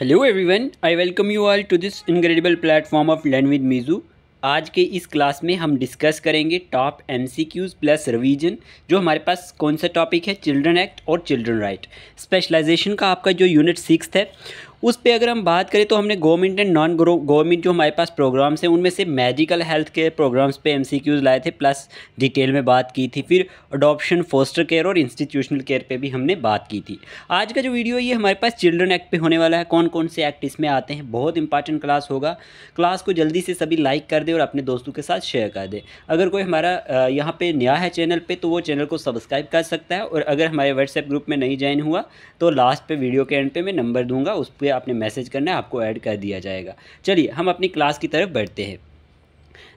Hello everyone I welcome you all to this incredible platform of learn with Meezu आज के इस class में हम डिस्कस करेंगे टॉप एमसीक्यूज प्लस रिवीजन जो हमारे पास कौन सा टॉपिक है चिल्ड्रन एक्ट और चिल्ड्रन राइट स्पेशलाइजेशन का आपका जो यूनिट सिक्स है उस पर अगर हम बात करें तो हमने गवर्नमेंट एंड नॉन गवर्नमेंट जो हमारे पास प्रोग्राम्स हैं उनमें से मेडिकल हेल्थ केयर प्रोग्राम्स पे एमसीक्यूज लाए थे प्लस डिटेल में बात की थी फिर अडॉप्शन फोस्टर केयर और इंस्टीट्यूशनल केयर पे भी हमने बात की थी आज का जो वीडियो ये हमारे पास चिल्ड्रन एक्ट पर होने वाला है कौन कौन से एक्ट इसमें आते हैं बहुत इंपॉर्टेंट क्लास होगा क्लास को जल्दी से सभी लाइक कर दे और अपने दोस्तों के साथ शेयर कर दे अगर कोई हमारा यहाँ पर नया है चैनल पर तो वो चैनल को सब्सक्राइब कर सकता है और अगर हमारे व्हाट्सएप ग्रुप में नहीं ज्वाइन हुआ तो लास्ट पर वीडियो के एंड पे मैं नंबर दूंगा उस पर पे आपने मैसेज करना है आपको ऐड कर दिया जाएगा चलिए हम अपनी क्लास की तरफ बैठते हैं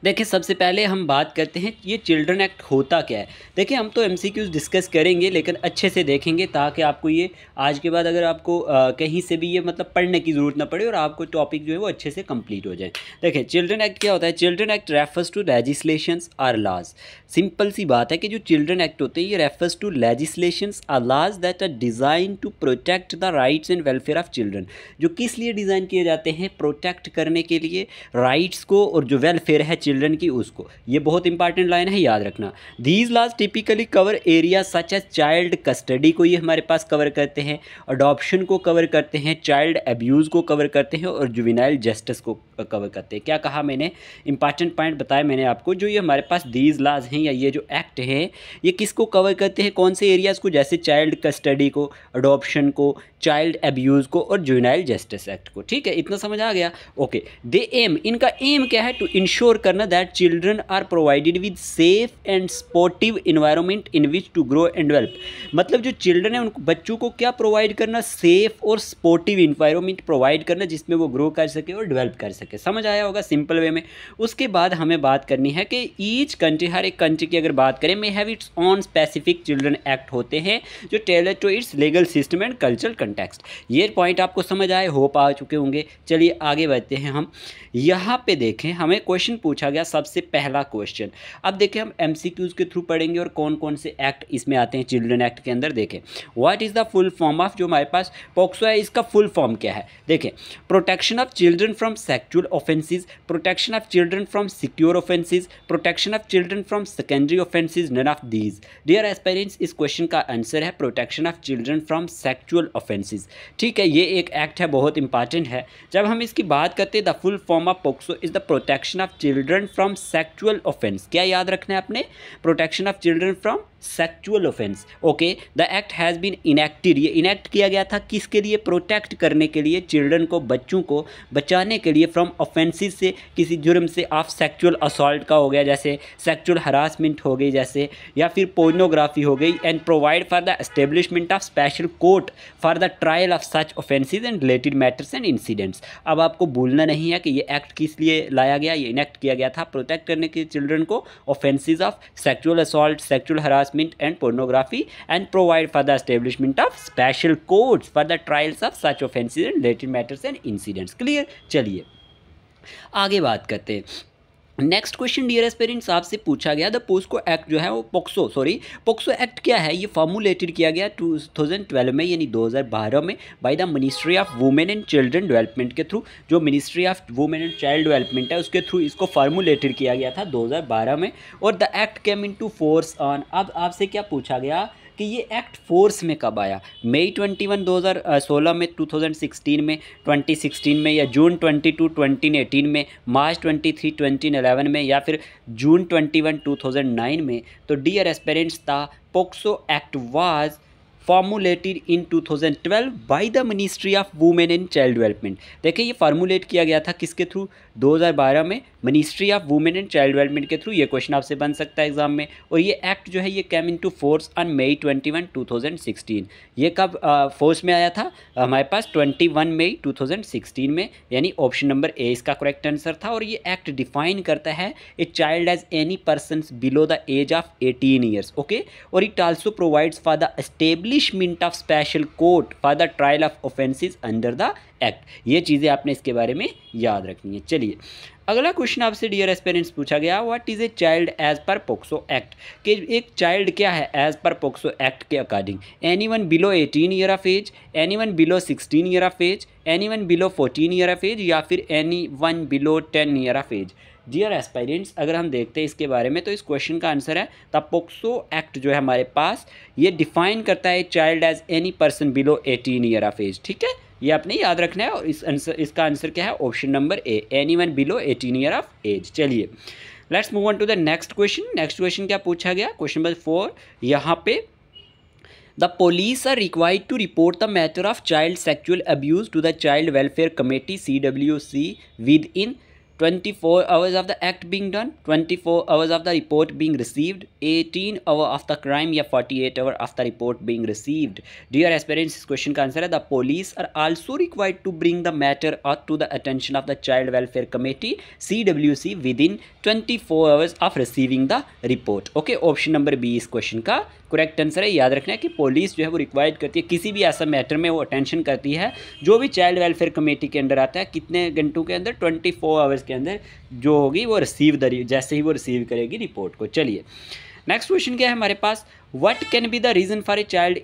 देखिए सबसे पहले हम बात करते हैं ये चिल्ड्रन एक्ट होता क्या है देखिए हम तो एम डिस्कस करेंगे लेकिन अच्छे से देखेंगे ताकि आपको ये आज के बाद अगर आपको आ, कहीं से भी ये मतलब पढ़ने की ज़रूरत ना पड़े और आपको टॉपिक जो है वो अच्छे से कंप्लीट हो जाए देखिए चिल्ड्रन एक्ट क्या होता है children act refers to legislation or laws simple सी बात है कि जो चिल्ड्रन एक्ट होते हैं ये refers to legislation or laws that are designed to protect the rights and welfare of children जो किस लिए डिज़ाइन किए जाते हैं प्रोटेक्ट करने के लिए राइट्स को और जो वेलफेयर है चिल्ड्रन की उसको ये बहुत इंपॉर्टेंट लाइन है याद रखना these laws typically cover area such as child custody को ये हमारे पास कवर करते हैं अडॉप्शन को कवर करते हैं चाइल्ड एब्यूज़ को कवर करते हैं और जुविनाइल जस्टिस को कवर करते हैं क्या कहा मैंने इंपॉर्टेंट पॉइंट बताया मैंने आपको जो ये हमारे पास दीज लॉज हैं या ये जो एक्ट है ये किसको कवर करते हैं कौन से एरियाज़ को जैसे चाइल्ड कस्टडी को अडोप्शन को चाइल्ड एब्यूज़ को और जुविनाइल जस्टिस एक्ट को ठीक है इतना समझ आ गया ओके दे एम इनका एम क्या है टू इंश्योर करना करना that children are provided with safe and supportive environment in which to grow and develop मतलब जो चिल्ड्रन है उनको बच्चों को क्या प्रोवाइड करना सेफ और सपोर्टिव इन्वायरमेंट प्रोवाइड करना जिसमें वो ग्रो कर सके और डिवेल्प कर सके समझ आया होगा सिंपल वे में उसके बाद हमें बात करनी है कि ईच कंट्री हर एक कंट्री की अगर बात करें may have its own specific children act होते हैं जो tailor to its legal system and cultural context ये पॉइंट आपको समझ आए होप आ चुके होंगे चलिए आगे बढ़ते हैं हम यहाँ पे देखें हमें क्वेश्चन पूछा पूछा गया सबसे पहला क्वेश्चन अब देखें हम एम के थ्रू पढ़ेंगे और कौन कौन से एक्ट इसमें आते हैं चिल्ड्रन एक्ट के अंदर देखें what is the full form of जो हमारे पास पॉक्सो है इसका फुल फॉर्म क्या है देखें protection of children from sexual offences protection of children from secure offences protection of children from secondary offences none of these dear aspirants इस question का आंसर है प्रोटेक्शन ऑफ चिल्ड्रन फ्रॉम सेक्चुअल ऑफेंसिस ठीक है ये एक एक्ट है बहुत इंपॉर्टेंट है जब हम इसकी बात करते हैं the full form of POCSO is the protection of children children from sexual offence क्या याद रखना है आपने protection of children from sexual offence okay the act has been enacted ये इनैक्ट किया गया था किसके लिए प्रोटेक्ट करने के लिए चिल्ड्रन को बच्चों को बचाने के लिए फ्रॉम ऑफेंसिस से किसी जुर्म से ऑफ सेक्चुअल असॉल्ट का हो गया जैसे सेक्चुअल हरासमेंट हो गई जैसे या फिर पोर्नोग्राफी हो गई and provide for the establishment of special court for the trial of such offences and related matters and incidents अब आपको भूलना नहीं है कि ये एक्ट किस लिए लाया गया ये इनेक्ट किया गया था प्रोटेक्ट करने के चिल्ड्रन को offences of sexual assault sexual harass harassment and pornography and provide for the establishment of special courts for the trials of such offences and related matters and incidents clear chaliye आगे बात करते हैं next question dear aspirants आपसे पूछा गया the POCSO act जो है वो पोक्सो सॉरी पोक्सो एक्ट क्या है ये फॉर्मुलेटेड किया गया 2012 में यानी 2012 में by the ministry of women and children development के थ्रू जो ministry of women and child development है उसके थ्रू इसको फार्मूलेटेड किया गया था बारह में और the act came into force on अब आपसे क्या पूछा गया कि ये एक्ट फोर्स में कब आया मई 21 2016 में 2016 में 2016 में या जून 22 2018 में मार्च 23 2011 में या फिर जून 21 2009 में तो डियर एस्पेरेंट्स था POCSO act was formulated in 2012 by the ministry of women and child development देखिए ये फार्मूलेट किया गया था किसके थ्रू 2012 में ministry of women and child development के थ्रू ये क्वेश्चन आपसे बन सकता है एग्जाम में और ये एक्ट जो है ये came into force on May twenty one two thousand sixteen ये कब फोर्स में आया था हमारे पास twenty one May two thousand sixteen में यानी ऑप्शन नंबर ए इसका करेक्ट आंसर था और ये एक्ट डिफाइन करता है a child as any person below the age of eighteen years okay और it also provides for the establishment of special court for the trial of offences under the act ये चीज़ें आपने इसके बारे में याद रखनी है चलिए अगला क्वेश्चन आपसे डियर एस्पेरेंट्स पूछा गया what is a child as per POCSO act कि एक चाइल्ड क्या है एज पर पोक्सो एक्ट के according anyone below eighteen year of age anyone below sixteen year of age anyone below fourteen year of age या फिर anyone below ten year of age dear aspirants अगर हम देखते हैं इसके बारे में तो इस क्वेश्चन का आंसर है द पोक्सो एक्ट जो है हमारे पास ये डिफाइन करता है child as any person below eighteen year of age ठीक है ये आपने याद रखना है और इस आंसर इसका आंसर क्या है option number A anyone below eighteen year of age चलिए let's move on to the next question next question क्या पूछा गया क्वेश्चन नंबर फोर यहाँ पे the police are required to report the matter of child sexual abuse to the child welfare committee C W C within 24 hours of the act being done, 24 hours of the report being received, 18 hour after crime या 48 hour after report being received. Dear aspirants, इस question का answer है the police are also required to bring the matter up to the attention of the Child Welfare Committee (CWC) within 24 hours of receiving the report. Okay, option number B इस question का correct answer है याद रखना है कि police जो है वो रिक्वायर्ड करती है किसी भी ऐसा मैटर में वो अटेंशन करती है जो भी चाइल्ड वेलफेयर कमेटी के अंडर आता है कितने घंटों के अंदर 24 आवर्स के अंदर जो होगी वो रिसीव द जैसे ही वो रिसीव करेगी रिपोर्ट को चलिए नेक्स्ट क्वेश्चन क्या है हमारे पास what can be the reason for a child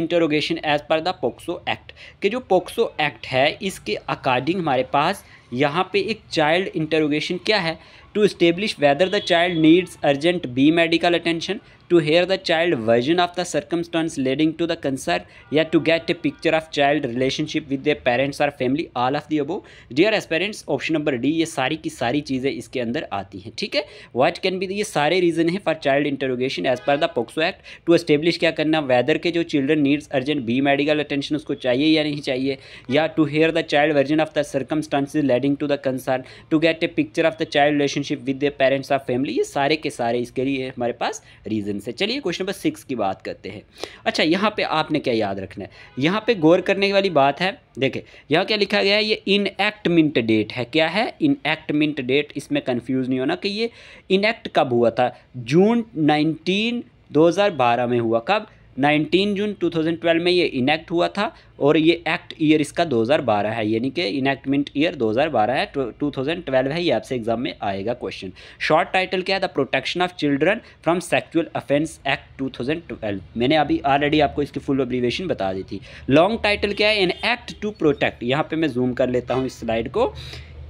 interrogation as per the POCSO act कि जो पोक्सो एक्ट है इसके अकॉर्डिंग हमारे पास यहाँ पे एक चाइल्ड इंटरोगेशन क्या है to establish whether the child needs urgent be medical attention to hear the child version of the circumstance leading to the concern या to get a picture of child relationship with their parents or family all of the dear aspirants option number D ये सारी की सारी चीज़ें इसके अंदर आती हैं ठीक है वाट कैन बी ये सारे रीजन है for child interrogation as per the POCSO act to establish क्या करना वेदर के जो children needs urgent be medical attention उसको चाहिए या नहीं चाहिए या to hear the child version of the circumstances leading to the concern to get a picture of the child relationship with the parents of family ये सारे के सारे इसके लिए हमारे पास रीजन क्वेश्चन से चलिए क्वेश्चन नंबर सिक्स की बात करते हैं अच्छा यहाँ पे आपने क्या याद रखना है यहाँ पे गौर करने वाली बात है देखें यहाँ क्या लिखा गया है ये इनएक्टमेंट डेट है क्या है इनएक्टमेंट डेट इसमें कन्फ्यूज़ नहीं होना कि ये इनएक्ट कब हुआ था जून नाइनटीन 2012 में हुआ कब 19 जून 2012 में ये इनैक्ट हुआ था और ये एक्ट ईयर इसका 2012 है यानी कि इनैक्टमेंट ईयर 2012 है 2012 है ये आपसे एग्जाम में आएगा क्वेश्चन शॉर्ट टाइटल क्या है the protection of children from sexual offence act 2012 मैंने अभी ऑलरेडी आपको इसकी फुल अब्रीवेशन बता दी थी लॉन्ग टाइटल क्या है एन एक्ट टू प्रोटेक्ट यहाँ पर मैं जूम कर लेता हूँ इस स्लाइड को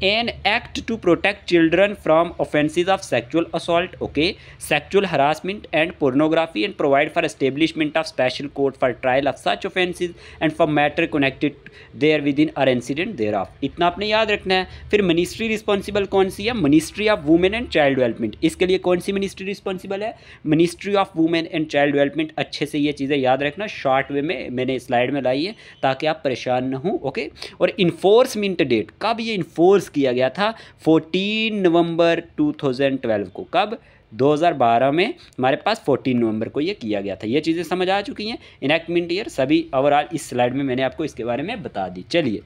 an act to protect children from offences of sexual assault okay sexual harassment and pornography and provide for establishment of special court for trial of such offences and for matter connected therewith in or incident thereof इतना आपने याद रखना है फिर ministry responsible कौन सी है ministry of women and child development इसके लिए कौन सी मिनिस्ट्री रिस्पॉन्सिबल है ministry of women and child development अच्छे से ये चीज़ें याद रखना शॉर्ट वे में मैंने स्लाइड में लाई है ताकि आप परेशान ना हो ओके और इन्फोर्समेंट डेट कब ये इन्फोर्स अनाउंस किया गया था 14 नवंबर 2012 को कब 2012 में हमारे पास 14 नवंबर को ये किया गया था ये चीज़ें समझ आ चुकी हैं इनैक्टमेंट ईयर सभी ओवरऑल इस स्लाइड में मैंने आपको इसके बारे में बता दी चलिए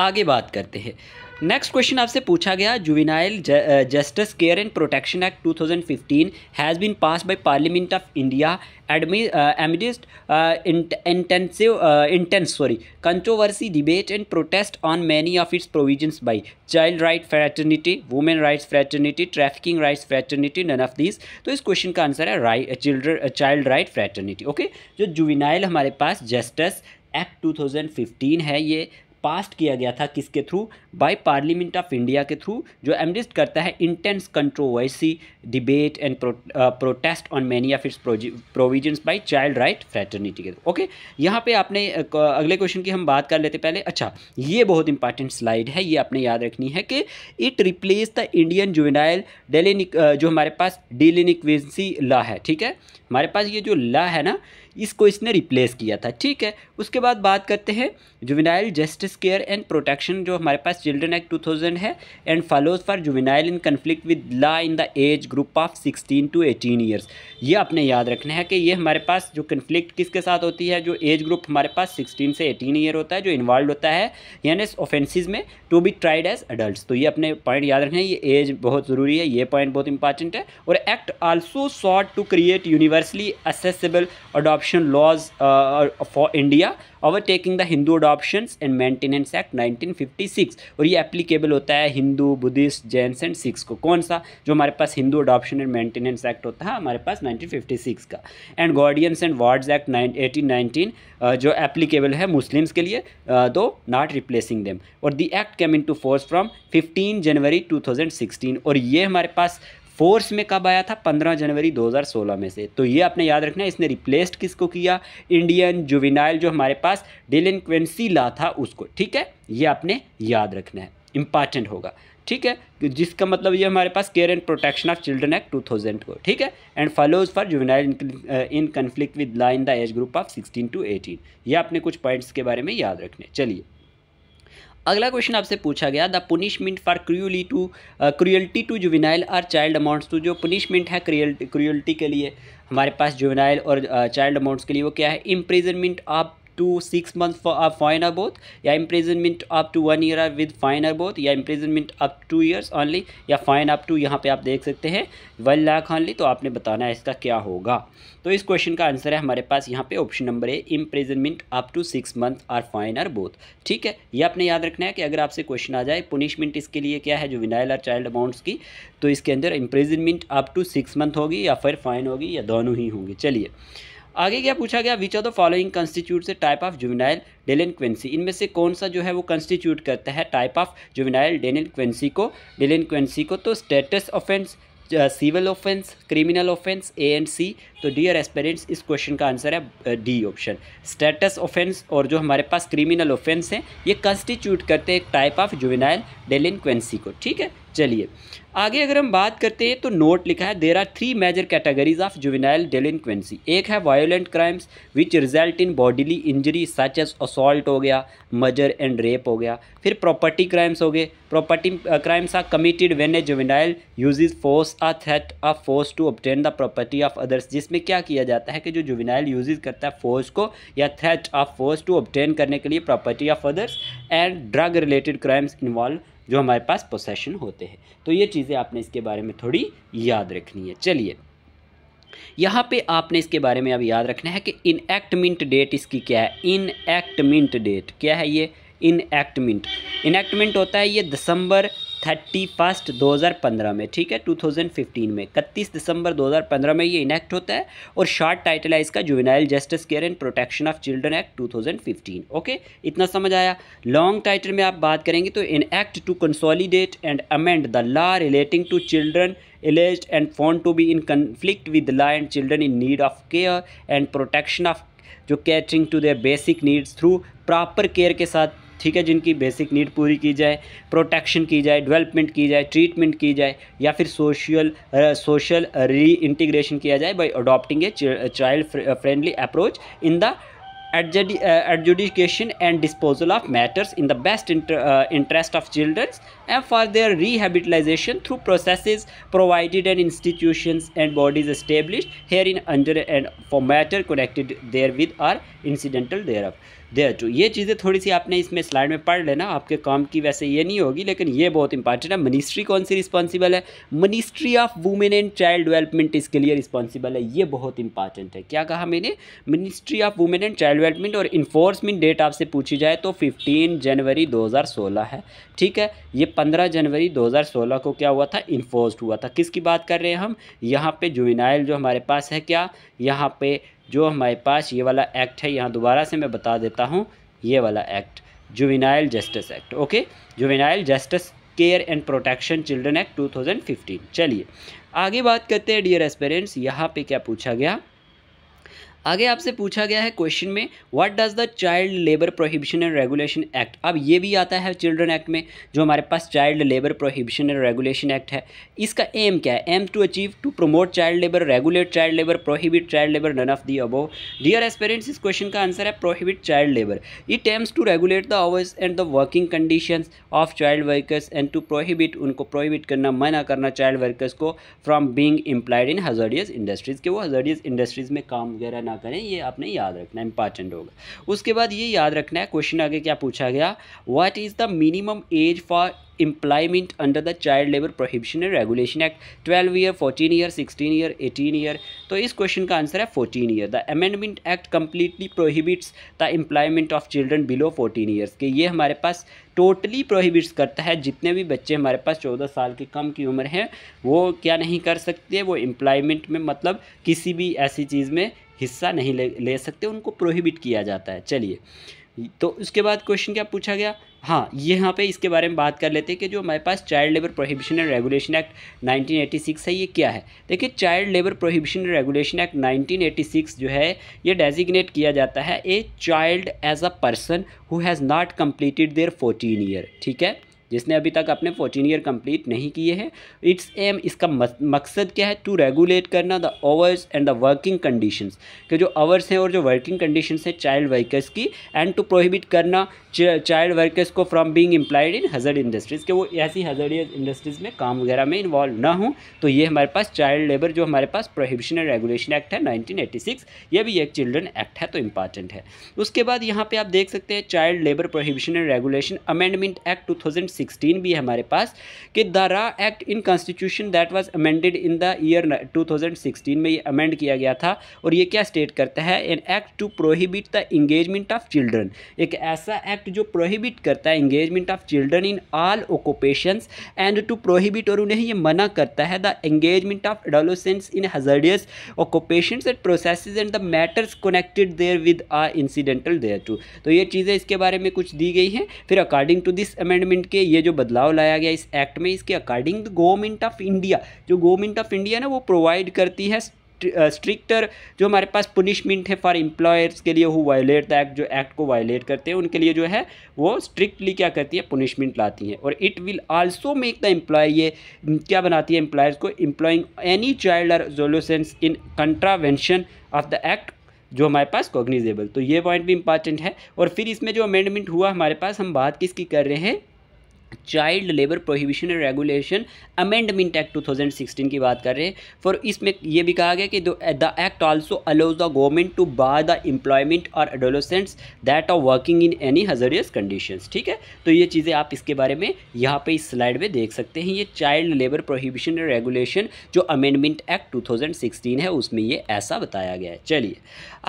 आगे बात करते हैं नेक्स्ट क्वेश्चन आपसे पूछा गया juvenile justice care and protection act 2015 has been pass by parliament of India amidst intensive intense sorry controversy debate and protest on many of its provisions by child right fraternity women rights fraternity trafficking rights fraternity none of this तो इस question का answer है right children child right fraternity okay जो juvenile हमारे पास justice act 2015 है ये past किया गया था किसके through by parliament of India के थ्रू जो एमडिस्ट करता है intense controversy debate and protest on many of its provision by child right fraternity के थ्रू ओके यहाँ पे आपने uh, अगले क्वेश्चन की हम बात कर लेते पहले अच्छा ये बहुत इंपॉर्टेंट स्लाइड है ये आपने याद रखनी है कि it replace the Indian juvenile delinquency जो हमारे पास डिलेनिक्वेंसी लॉ है ठीक है हमारे पास ये जो ला है ना इसको इसने रिप्लेस किया था ठीक है उसके बाद बात करते हैं juvenile justice care and protection जो हमारे पास चिल्ड्रन एक्ट 2000 है and follows for juvenile in conflict with law in the age group of 16 to 18 years ये आपने याद रखना है कि ये हमारे पास जो कन्फ्लिक्ट किसके साथ होती है जो एज ग्रुप हमारे पास सिक्सटीन से एटीन ईयर होता है जो इन्वॉल्व होता है यानी ऑफेंसिस में to be tried as adult तो ये अपने पॉइंट याद रखना है ये एज बहुत ज़रूरी है ये पॉइंट बहुत इंपॉर्टेंट है और act also sought to create universe universally accessible adoption laws uh, uh, for India overtaking the Hindu Adoptions and Maintenance Act 1956 और ये एप्लीकेबल होता है हिंदू बुद्धिस्ट जैन एंड सिक्स को कौन सा जो हमारे पास Hindu adoption and maintenance act होता है हमारे पास 1956 का and guardians and wards act eighteen nineteen जो एप्लीकेबल है मुस्लिम्स के लिए दो नॉट रिप्लेसिंग देम और the act came into force from fifteen January two और ये हमारे पास फोर्स में कब आया था 15 जनवरी 2016 में से तो ये आपने याद रखना इसने रिप्लेस्ड किसको किया इंडियन जुविनाइल जो हमारे पास डिलिनक्वेंसी ला था उसको ठीक है ये आपने याद रखना है इंपॉर्टेंट होगा ठीक है जिसका मतलब ये हमारे पास care and protection of children act two thousand को ठीक है and follows for juvenile in conflict with law in the age group of sixteen to eighteen ये आपने कुछ पॉइंट्स के बारे में याद रखने चलिए अगला क्वेश्चन आपसे पूछा गया the punishment for cruelly to cruelty to juvenile or child amounts to जो पुनिशमेंट है क्रियल्टी के लिए हमारे पास जुविनाइल और चाइल्ड uh, अमाउंट्स के लिए वो क्या है imprisonment of to six month fine or both या both या to one year or with fine or both या imprisonment up to years only या फाइन अप टू यहाँ पे आप देख सकते हैं वन लाख ऑनली तो आपने बताना है इसका क्या होगा तो इस क्वेश्चन का आंसर है हमारे पास यहाँ पे option number A imprisonment up to six month or fine or both ठीक है ये आपने याद रखना है कि अगर आपसे क्वेश्चन आ जाए पुनिशमेंट इसके लिए क्या है जो विनाइल और चाइल्ड अमाउंट्स की तो इसके अंदर imprisonment up to six month होगी या फिर फाइन होगी या दोनों ही होंगे चलिए आगे क्या पूछा गया which are the following constitute से टाइप ऑफ जुविनाइल डेलिनक्वेंसी इनमें से कौन सा जो है वो कंस्टिट्यूट करता है टाइप ऑफ जुविनाइल डेलेनक्वेंसी को डेलेनक्वेंसी को तो status offence civil offence criminal offence A and C तो डी आर एस्पेरेंट्स इस क्वेश्चन का आंसर है डी ऑप्शन स्टेटस ऑफेंस और जो हमारे पास क्रिमिनल ऑफेंस हैं ये कंस्टिट्यूट करते हैं टाइप ऑफ जुविनाइल डेलिनक्वेंसी को ठीक है चलिए आगे अगर हम बात करते हैं तो नोट लिखा है there are three major categories of juvenile delinquency एक है violent crimes which result in bodily injury such as assault हो गया मर्जर एंड रेप हो गया फिर प्रॉपर्टी क्राइम्स हो गए property crimes are committed when a juvenile uses force a threat a force to obtain the property of others जिसमें क्या किया जाता है कि जो जुविनाइल यूजेज करता है फोर्स को या threat a force to obtain करने के लिए property of others and drug related crimes involve जो हमारे पास पोसेशन होते हैं तो ये चीज़ें आपने इसके बारे में थोड़ी याद रखनी है चलिए यहाँ पे आपने इसके बारे में अब याद रखना है कि इनएक्टमेंट डेट इसकी क्या है इनएक्टमेंट डेट क्या है ये इनएक्टमेंट इनएक्टमेंट होता है ये दिसंबर थर्टी फर्स्ट दो हज़ार पंद्रह में ठीक है टू थाउजेंड फिफ्टीन में इकतीस दिसंबर दो हज़ार पंद्रह में ये इनेक्ट होता है और शार्ट टाइटल है इसका juvenile justice care and protection of children act two thousand fifteen okay इतना समझ आया लॉन्ग टाइटल में आप बात करेंगे तो an act to consolidate and amend the law relating to children alleged and found to be in conflict with law and children in need of care and protection of जो catering to their basic needs through proper care के साथ ठीक है जिनकी basic need पूरी की जाए protection की जाए डेवलपमेंट की जाए ट्रीटमेंट की जाए या फिर सोशल सोशल री इंटीग्रेशन किया जाए by adopting a child friendly approach in the adjudication and disposal of matters in the best interest of children's and for their rehabilitation through process provided and institution and bodies establish hereinunder and for matter connected therewith or incidental thereof thereto ये चीज़ें थोड़ी सी आपने इसमें slide में पढ़ लेना आपके काम की वैसे ये नहीं होगी लेकिन ये बहुत इंपॉर्टेंट है मिनिस्ट्री कौन सी रिस्पॉन्सिबल है ministry of women and child development इसके लिए रिस्पॉन्सिबल है ये बहुत इंपॉर्टेंट है क्या कहा मैंने ministry of women and child development और इन्फोर्समेंट डेट आपसे पूछी जाए तो फिफ्टीन जनवरी दो है ठीक है ये पंद्रह जनवरी दो को क्या हुआ था इन्फोर्स्ड हुआ था किसकी बात कर रहे हैं हम यहाँ पर जुविनाइल जो हमारे पास है क्या यहाँ पे जो हमारे पास ये वाला एक्ट है यहाँ दोबारा से मैं बता देता हूँ ये वाला act juvenile justice act okay juvenile justice care and protection children act 2015 चलिए आगे बात करते हैं डियर एस्पेरेंट्स यहाँ पे क्या पूछा गया आगे आपसे पूछा गया है क्वेश्चन में what does the child labour prohibition and regulation act अब ये भी आता है चिल्ड्रन एक्ट में जो हमारे पास child labour prohibition and regulation act है इसका एम क्या है aim to achieve to promote child labour regulate child labour prohibit child labour none of the above dear aspirants इस क्वेश्चन का आंसर है prohibit child labour it aims to regulate the hours and the working condition of child workers and to prohibit उनको prohibit करना मना करना child workers को from being implied in hazardous industries के वो हजारियस इंडस्ट्रीज़ में काम वगैरह ना ना करें ये आपने याद रखना इंपॉर्टेंट होगा उसके बाद ये याद रखना है क्वेश्चन आगे क्या पूछा गया what is the minimum age for employment under the child labour prohibition and regulation act twelve year fourteen year sixteen year eighteen year तो इस क्वेश्चन का आंसर है fourteen year the amendment act completely prohibits the employment of children below fourteen years के ये हमारे पास totally prohibits करता है जितने भी बच्चे हमारे पास चौदह साल के कम की उम्र है वो क्या नहीं कर सकते वो एम्प्लॉयमेंट में मतलब किसी भी ऐसी चीज़ में हिस्सा नहीं ले ले सकते उनको प्रोहिबिट किया जाता है चलिए तो उसके बाद क्वेश्चन क्या पूछा गया हाँ ये यहाँ पे इसके बारे में बात कर लेते हैं कि जो हमारे पास child labour prohibition and regulation act 1986 है ये क्या है देखिए child labour prohibition and regulation act 1986 जो है ये डेजिग्नेट किया जाता है a child as a person who has not completed their fourteen year ठीक है जिसने अभी तक अपने फोर्टीन ईयर कंप्लीट नहीं किए हैं इट्स एम इसका मकसद क्या है टू रेगुलेट करना the hours and the working conditions के जो आवर्स हैं और जो वर्किंग कंडीशंस हैं चाइल्ड वर्कर्स की एंड टू प्रोहिबिट करना चाइल्ड वर्कर्स को from being employed in hazardous industries के वो ऐसी हजर्डियस इंडस्ट्रीज़ में काम वगैरह में इन्वॉल्व ना हो तो ये हमारे पास चाइल्ड लेबर जो हमारे पास प्रोहिबिशन एंड रेगुलेशन एक्ट है सिक्स ये भी एक चिल्ड्रन एक्ट है तो इम्पॉर्टेंट है उसके बाद यहाँ पर आप देख सकते हैं child labour prohibition and regulation amendment act two sixteen भी है हमारे पास कि द रा act in constitution that was amended in the year 2016 में ये अमेंड किया गया था और ये क्या स्टेट करता है an act to prohibit the engagement of children एक ऐसा एक्ट जो प्रोहिबिट करता है engagement of children in all occupations and to prohibit और उन्हें ये मना करता है the engagement of adolescents in hazardous occupation and process and the matters connected therewith or incidental thereto तो ये चीज़ें इसके बारे में कुछ दी गई हैं फिर अकॉर्डिंग टू दिस अमेंडमेंट के ये जो बदलाव लाया गया इस एक्ट में इसके अकॉर्डिंग गवर्नमेंट ऑफ इंडिया जो गवर्नमेंट ऑफ इंडिया ना वो प्रोवाइड करती है स्ट्रिक्टर जो हमारे पास पुनिशमेंट है फॉर एम्प्लॉयर्स के लिए हु वायलेट द एक्ट जो एक्ट को वायोलेट करते हैं उनके लिए जो है वो स्ट्रिक्टली क्या करती है पुनिशमेंट लाती है और it will also make the employ ये क्या बनाती है एम्प्लॉयर्स को employing any child or in contravention of the act जो हमारे पास कॉग्निजेबल तो ये पॉइंट भी इंपॉर्टेंट है और फिर इसमें जो अमेंडमेंट हुआ हमारे पास हम बात किसकी कर रहे हैं child labour prohibition and regulation amendment act 2016 की बात कर रहे हैं फॉर इसमें यह भी कहा गया कि the act also allows the government to bar the employment और adolescents that are working in any hazardous condition ठीक है तो ये चीज़ें आप इसके बारे में यहाँ पे इस स्लाइड में देख सकते हैं ये child labour prohibition and regulation जो अमेंडमेंट एक्ट टू है उसमें ये ऐसा बताया गया है चलिए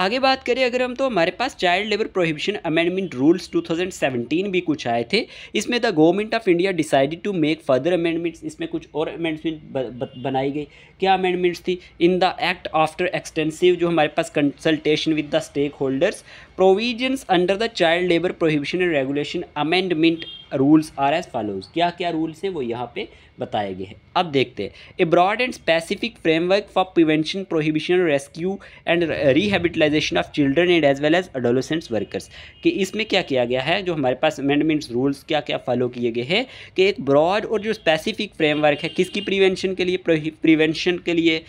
आगे बात करें अगर हम तो हमारे पास child labour prohibition amendment rules too भी कुछ आए थे इसमें the government government of India decided to make further amendments इसमें कुछ और अमेंडमेंट बनाई गई क्या अमेंडमेंट्स थी in the act after extensive जो हमारे पास consultation with the stakeholders provision under the child labour prohibition and regulation amendment rules are as follows क्या क्या रूल्स हैं वो यहाँ पे बताए गए हैं अब देखते हैं a broad and specific framework for prevention prohibition rescue and rehabilitation of children and as well as adolescents workers कि इसमें क्या किया गया है जो हमारे पास अमेंडमेंट्स रूल्स क्या क्या फॉलो किए गए हैं कि एक ब्रॉड और जो स्पेसिफिक फ्रेमवर्क है किसकी प्रिवेंशन के लिए प्रिवेंशन के लिए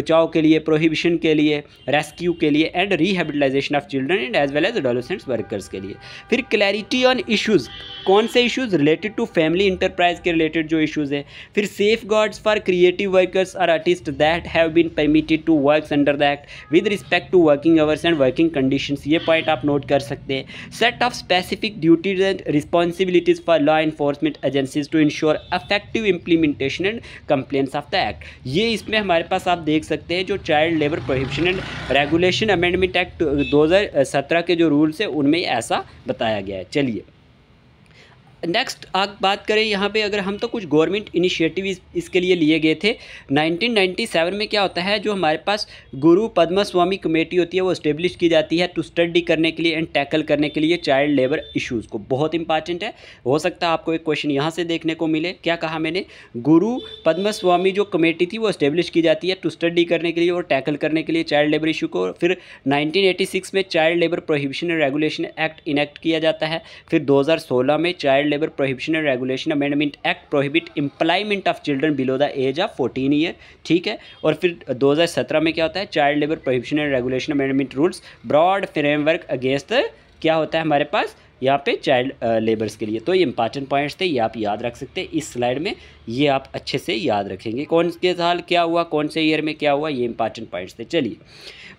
बचाव के लिए प्रोहिबिशन के लिए रेस्क्यू के लिए and rehabilitation of children and as as well as adolescents workers के लिए फिर क्लैरिटी ऑन इशूज़ कौन से issues related to family enterprise के रिलेटेड जो इशूज़ है फिर safeguards for creative workers और artist that have been permitted to work under the act with respect to working hours and working condition ये point आप note कर सकते हैं set of specific duties and responsibilities for law enforcement agencies to ensure effective implementation and complaints of the act ये इसमें हमारे पास आप देख सकते हैं जो child labour prohibition and regulation amendment act दो हज़ार सत्रह वगैरह के जो रूल्स है उनमें ऐसा बताया गया है चलिए नेक्स्ट आप बात करें यहाँ पे अगर हम तो कुछ गवर्नमेंट इनिशिएटिव इसके लिए लिए गए थे 1997 में क्या होता है जो हमारे पास गुरु पद्मस्वामी स्वामी कमेटी होती है वो इस्टेब्लिश की जाती है टू स्टडी करने के लिए एंड टैकल करने के लिए चाइल्ड लेबर इश्यूज़ को बहुत इंपॉर्टेंट है हो सकता है आपको एक क्वेश्चन यहाँ से देखने को मिले क्या कहा मैंने गुरु पद्मस्वामी स्वामी जो कमेटी थी वो इस्टेब्लिश की जाती है टू स्टडी करने के लिए और टैकल करने के लिए चाइल्ड लेबर इशू को फिर नाइनटीन में child labour prohibition and regulation act enact किया जाता है फिर दो में child child labour prohibition and regulation amendment act prohibit employment of children below the age of fourteen year ठीक है और फिर 2017 में क्या होता है child labour prohibition and regulation amendment rules broad framework against क्या होता है हमारे पास यहाँ पे चाइल्ड लेबर्स के लिए तो ये इंपॉर्टेंट पॉइंट्स थे ये आप याद रख सकते हैं इस स्लाइड में ये आप अच्छे से याद रखेंगे कौन के साल क्या हुआ कौन से ईयर में क्या हुआ ये इंपॉर्टेंट पॉइंट्स थे चलिए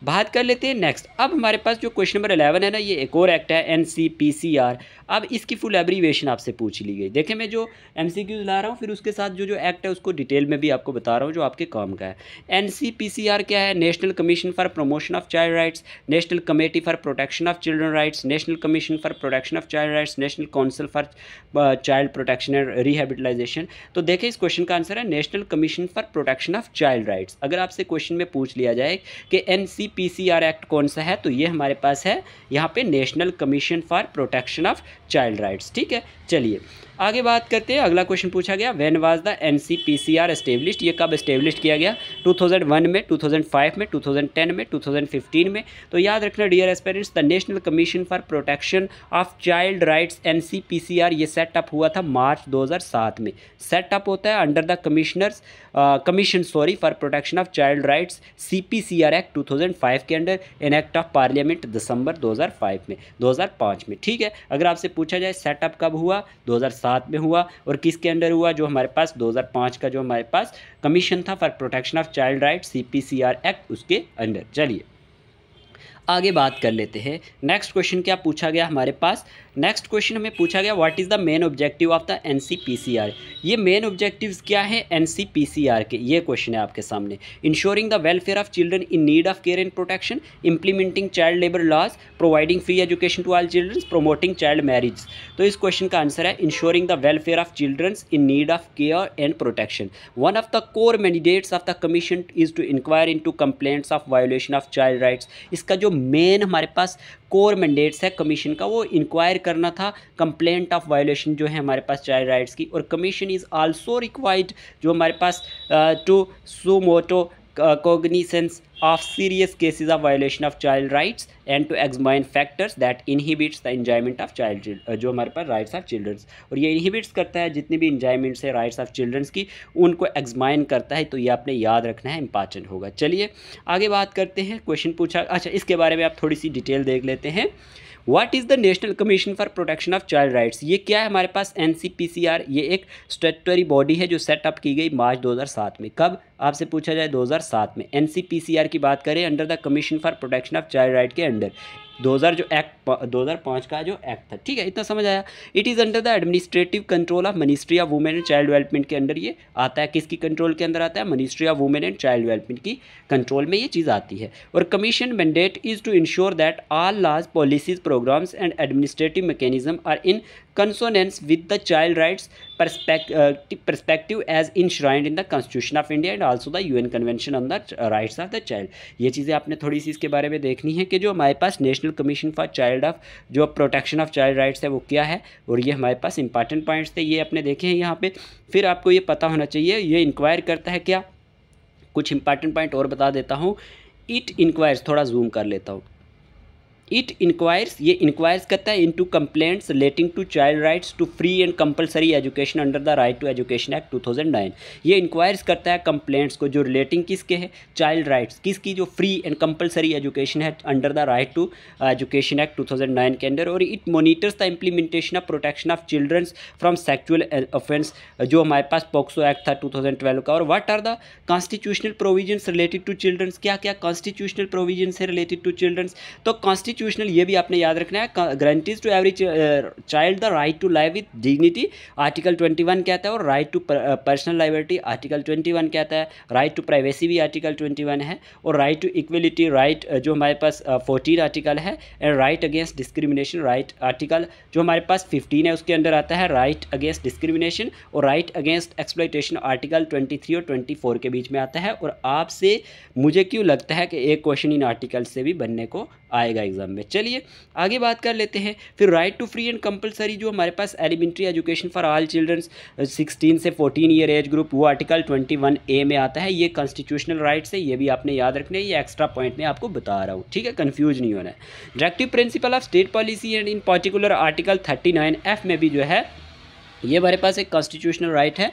बात कर लेते हैं नेक्स्ट अब हमारे पास जो क्वेश्चन नंबर अलेवन है ना ये एक और एक्ट है N C P C R अब इसकी फुल एब्रीवेशन आपसे पूछ ली गई देखें मैं जो एम सी क्यूज ला रहा हूँ फिर उसके साथ जो जो एक्ट है उसको डिटेल में भी आपको बता रहा हूँ जो आपके काम का है N C P C R क्या है national commission for promotion of child rights national committee for protection of children rights national commission for protection of child rights national council for child protection and rehabilitation तो देखें इस question का answer है national commission for protection of child rights अगर आपसे question में पूछ लिया जाए कि एन सी सीपीसीआर एक्ट कौन सा है तो ये हमारे पास है यहाँ पे national commission for protection of child rights ठीक है चलिए आगे बात करते हैं अगला क्वेश्चन पूछा गया when was the R establish ये कब एस्टेब्लिश किया गया 2001 में 2005 में 2010 में 2015 में तो याद रखना dear aspirants the national commission for protection of child rights N C C P R ये सेटअप हुआ था मार्च 2007 में सेटअप होता है under the commissioners commission sorry for protection of child rights C C P R act two के under an act of parliament दिसंबर दो में दो में ठीक है अगर आपसे पूछा जाए सेटअप कब हुआ दो सात में हुआ और किसके अंडर हुआ जो हमारे पास 2005 का जो हमारे पास कमीशन था for protection of child right C act उसके अंडर चलिए आगे बात कर लेते हैं नेक्स्ट क्वेश्चन क्या पूछा गया हमारे पास नेक्स्ट क्वेश्चन हमें पूछा गया what is the main objective of the N ये मेन ऑब्जेक्टिव्स क्या है एन के ये क्वेश्चन है आपके सामने ensuring the welfare of children in need of care and protection implementing child labour laws providing free education to all children promoting child marriage तो इस क्वेश्चन का आंसर है ensuring the welfare of children in need of care and protection one of the core mandates of the commission is to inquire into of violation of child rights इसका जो main हमारे पास core mandates है commission का वो inquire करना था complaint of violation जो है हमारे पास चाइल्ड राइट्स की और कमीशन इज़ आल्सो रिक्वायर्ड जो हमारे पास to uh, suo motu cognizance of serious cases of violation of child rights and to examine factors that inhibits the enjoyment of child जो हमारे पास rights of children और ये inhibits करता है जितनी भी enjoyment से rights of children की उनको examine करता है तो ये आपने याद रखना है important होगा चलिए आगे बात करते हैं question पूछा अच्छा इसके बारे में आप थोड़ी सी detail देख लेते हैं what is the national commission for protection of child rights ये क्या है हमारे पास एन ये एक स्टेटरी बॉडी है जो सेटअप की गई मार्च 2007 में कब आपसे पूछा जाए 2007 में एन की बात करें under the commission for protection of child right के अंडर दो हज़ार जो एक्ट दो हज़ार पाँच का जो एक्ट था ठीक है इतना समझ आया it is under the administrative control of ministry of women and child development के अंडर ये आता है किसकी कंट्रोल के अंदर आता है ministry of women and child development की कंट्रोल में ये चीज़ आती है और commission mandate is to ensure that all laws policies programmes and administrative mechanism are in consonance with the child rights perspective as perspective as in the constitution of India and and the U N convention on the rights of the child ये चीज़ें आपने थोड़ी सी इसके बारे में देखनी है कि जो हमारे पास national commission for child of जो प्रोटेक्शन ऑफ चाइल्ड राइट्स है वो क्या है और ये हमारे पास इंपॉर्टेंट पॉइंट्स थे ये आपने देखे हैं यहाँ पे फिर आपको ये पता होना चाहिए ये इंक्वायर करता है क्या कुछ इंपॉर्टेंट पॉइंट और बता देता हूँ इट इंक्वायर्स थोड़ा जूम कर लेता हूँ इट इंक्वायर्स ये इंक्वायर्स करता है into complaints relating to child rights to free and compulsory education under the right to education act 2009 ये इंक्वायर्स करता है कंप्लेंट्स को जो रिलेटिंग किसके है चाइल्ड राइट्स किसकी जो फ्री एंड कंपलसरी एजुकेशन है under the right to education act two के अंडर और it monitors the implementation of protection of childrens from sexual offence जो हमारे पास पॉक्सो एक्ट था टू का और what are the constitutional provision related to childrens क्या क्या कॉन्स्टिट्यूशनल प्रोविजन है रिलेटेड टू चिल्ड्रंस तो कॉन्स्टिट्यू कॉन्स्टिट्यूशनल ये भी आपने याद रखना है guarantees to every child the right to live with dignity article twenty one कहता है और right to personal liability article twenty one कहता है राइट टू प्राइवेसी भी आर्टिकल ट्वेंटी वन है और राइट टू इक्वलिटी राइट जो हमारे पास फोर्टीन आर्टिकल है and right against discrimination right article जो हमारे पास फिफ्टीन है उसके अंदर आता है राइट अगेंस्ट डिस्क्रिमिनेशन और right against exploitation article twenty three और ट्वेंटी फोर के बीच में आता है और आपसे मुझे क्यों लगता है कि एक क्वेश्चन इन आर्टिकल से भी बनने को आएगा एग्ज़ाम में चलिए आगे बात कर लेते हैं फिर right to free and compulsory जो हमारे पास elementary education for all childrens 16 से 14 ईयर एज ग्रुप वो आर्टिकल ट्वेंटी वन ए में आता है ये कॉन्स्टिट्यूशनल राइट्स है ये भी आपने याद रखना है ये एक्स्ट्रा पॉइंट में आपको बता रहा हूँ ठीक है कन्फ्यूज नहीं होना है directive principle of state policy and in particular article thirty nine F में भी जो है ये हमारे पास एक कॉन्स्टिट्यूशनल राइट है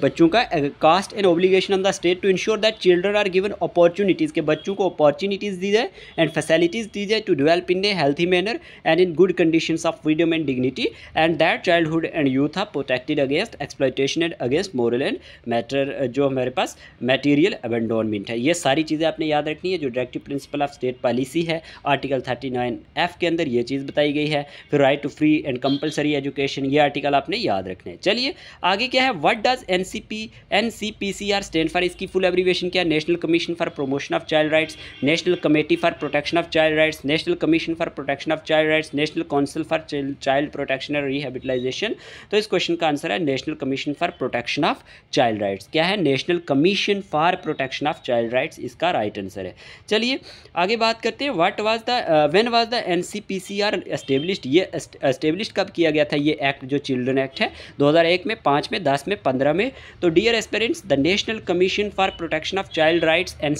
बच्चों का cast and obligation on the state to ensure that children are given opportunities के बच्चों को अपॉर्चुनिटीज़ दी जाए एंड फैसिलिटीज़ दी जाए to develop in a healthy manner and in good conditions of freedom and dignity and that childhood and youth are protected against exploitation and against moral and matter जो हमारे पास material अबेंडोनमेंट है ये सारी चीज़ें आपने याद रखनी है जो directive principle of state policy है आर्टिकल थर्टी नाइन एफ के अंदर ये चीज़ बताई गई है फिर right to free and compulsory education ये आर्टिकल आपने याद रखने हैं चलिए आगे क्या है what does N C P N C P C R stand for इसकी फुल एब्रीवेशन क्या है national commission for promotion of child rights national committee for protection of child rights national commission for protection of child rights national council for child protection and rehabilitation तो इस question का answer है national commission for protection of child rights क्या है national commission for protection of child rights इसका right answer है चलिए आगे बात करते हैं what was the when was the NCPCR established ये एस्टेब्लिश्ड कब किया गया था ये एक्ट जो चिल्ड्रन एक्ट एक्ट है 2001 में पाँच में दस में पंद्रह में तो dear aspirants the national commission for protection of child rights an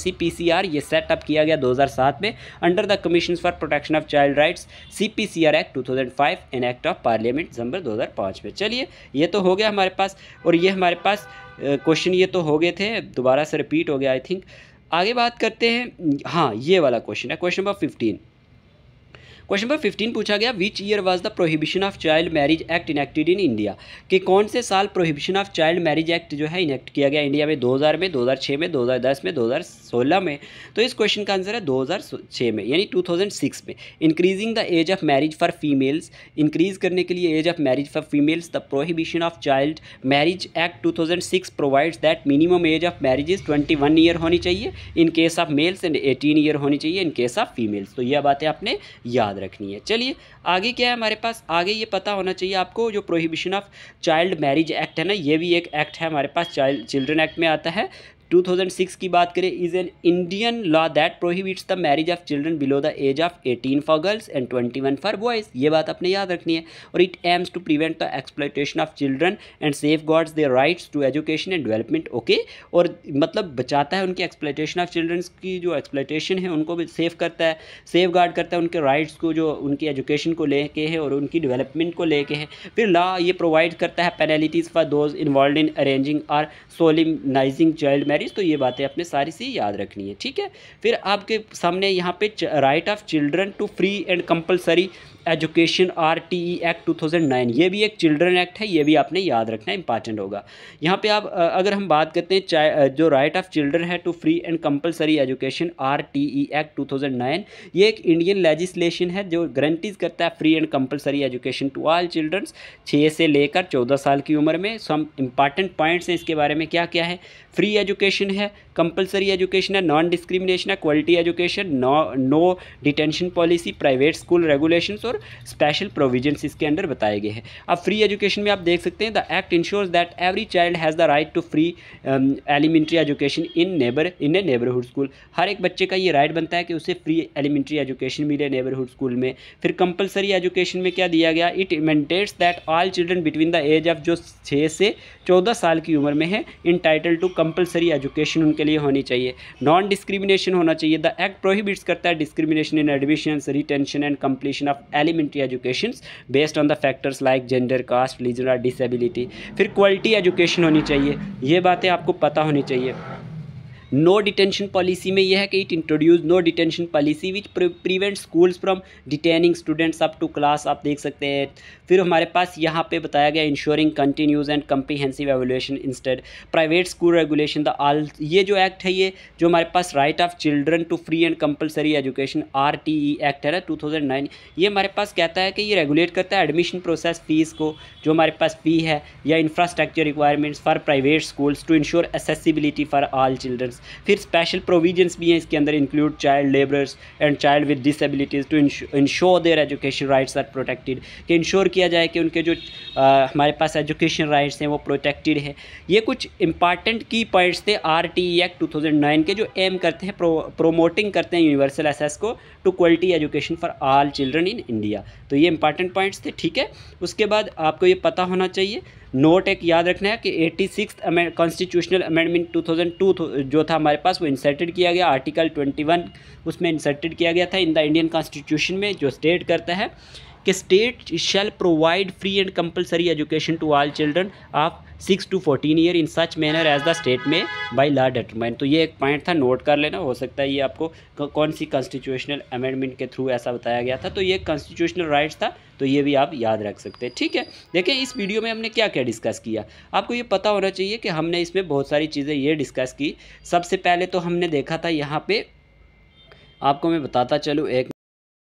ये सेटअप किया गया 2007 में under the commission for protection of child rights C act two an act of parliament दिसंबर दो में चलिए ये तो हो गया हमारे पास और ये हमारे पास क्वेश्चन ये तो हो गए थे दोबारा से रिपीट हो गया आई थिंक आगे बात करते हैं हाँ ये वाला क्वेश्चन है question number fifteen question number fifteen पूछा गया which year was the prohibition of child marriage act enacted in India कि कौन से साल prohibition of child marriage act जो है इनेक्ट किया गया इंडिया में 2000 में 2006 में 2010 में 2016 में तो इस क्वेश्चन का आंसर है 2006 में यानी 2006 में increasing the age of marriage for females increase करने के लिए age of marriage for females the prohibition of child marriage act two provides that minimum age of marriage is one year होनी चाहिए in case of males and eighteen year होनी चाहिए in case of females तो यह बातें आपने याद याद रखनी है चलिए आगे क्या है हमारे पास आगे ये पता होना चाहिए आपको जो prohibition of child marriage act है ना ये भी एक एक्ट है हमारे पास चाइल्ड चिल्ड्रन एक्ट में आता है 2006 की बात करें is an Indian law that prohibits the marriage of children below the age of 18 for girls and 21 for boys ये बात आपने याद रखनी है और it aims to prevent the exploitation of children and safeguards their rights to education and development okay और मतलब बचाता है उनकी एक्सप्लाइटेशन ऑफ चिल्ड्रंस की जो एक्सप्लाइटेशन है उनको भी सेफ करता है सेफ गार्ड करता है उनके राइट्स को जो उनकी एजुकेशन को लेके है और उनकी डेवलपमेंट को लेके है फिर लॉ ये प्रोवाइड करता है penalties for those involve in arranging और सोलिमनाइजिंग चाइल्ड मैरिज तो ये बातें आपने सारी सी याद रखनी है ठीक है फिर आपके सामने यहाँ पे right of children to free and compulsory education R T E act 2009 ये भी एक चिल्ड्रन एक्ट है ये भी आपने याद रखना इंपॉर्टेंट होगा यहाँ पे आप अगर हम बात करते हैं चाहे जो राइट ऑफ चिल्ड्रन है to free and compulsory education R T E act 2009 ये एक इंडियन लेजिस्लेशन है जो गारंटीज करता है free and compulsory education to all childrens छः से लेकर चौदह साल की उम्र में सम इंपॉर्टेंट पॉइंट्स हैं इसके बारे में क्या क्या है फ्री एजुकेशन है कंपलसरी एजुकेशन है नॉन डिस्क्रिमिनेशन है quality education no no detention policy private school regulation और स्पेशल प्रोविजन इसके अंडर बताए गए हैं अब फ्री एजुकेशन में आप देख सकते हैं the act ensures that every child has the right to free elementary education in neighbour in a neighbourhood school हर एक बच्चे का ये राइट बनता है कि उसे फ्री एलिमेंट्री एजुकेशन मिले नेबरहुड स्कूल में फिर कंपलसरी एजुकेशन में क्या दिया गया it maintains that all children between the age of जो छः से चौदह साल की उम्र में है entitled to compulsory education उनके लिए होनी चाहिए नॉन डिस्क्रिमिनेशन होना चाहिए द एक्ट प्रोहिबिट्स करता है discrimination in admission retention and completion of elementary education based on the factors like gender caste religion और डिसेबिलिटी फिर क्वालिटी एजुकेशन होनी चाहिए ये बातें आपको पता होनी चाहिए नो डिटेंशन पॉलिसी में यह है कि it introduce no detention policy which prevent schools from detaining students up to class आप देख सकते हैं फिर हमारे पास यहाँ पे बताया गया ensuring continuous and comprehensive evaluation instead private school regulation the all ये जो एक्ट है ये जो हमारे पास right of children to free and compulsory education R T E act है ना टू ये हमारे पास कहता है कि ये रेगुलेट करता है एडमिशन प्रोसेस फीस को जो हमारे पास फ़ी है या infrastructure requirements for private schools to ensure accessibility for all children services फिर स्पेशल प्रोविजंस भी हैं इसके अंदर include child labourers and child with disabilities to ensure their education rights are protected कि इंश्योर किया जाए कि उनके जो आ, हमारे पास एजुकेशन राइट्स हैं वो प्रोटेक्टेड है ये कुछ इंपॉर्टेंट की पॉइंट्स थे R T act two thousand nine के जो एम करते हैं प्रो, प्रोमोटिंग करते हैं यूनिवर्सल एसेस को to quality education for all children in India तो ये इंपॉर्टेंट पॉइंट्स थे ठीक है उसके बाद आपको ये पता होना चाहिए नोट एक याद रखना है कि एट्टी सिक्स कॉन्स्टिट्यूशनल अमेंडमेंट 2002 जो था हमारे पास वो इंसर्टेड किया गया आर्टिकल 21 उसमें इंसर्टेड किया गया था इन द इंडियन कॉन्स्टिट्यूशन में जो स्टेट करता है कि state shall provide free and compulsory education to all children of six to fourteen year in such manner as the state may by law determine तो ये एक पॉइंट था note कर लेना हो सकता है ये आपको कौन सी कॉन्स्टिट्यूशनल अमेंडमेंट के थ्रू ऐसा बताया गया था तो ये कॉन्स्टिट्यूशनल राइट्स था तो ये भी आप याद रख सकते हैं ठीक है देखें इस वीडियो में हमने क्या क्या डिस्कस किया आपको ये पता होना चाहिए कि हमने इसमें बहुत सारी चीज़ें ये डिस्कस की सबसे पहले तो हमने देखा था यहाँ पे आपको मैं बताता चलूँ एक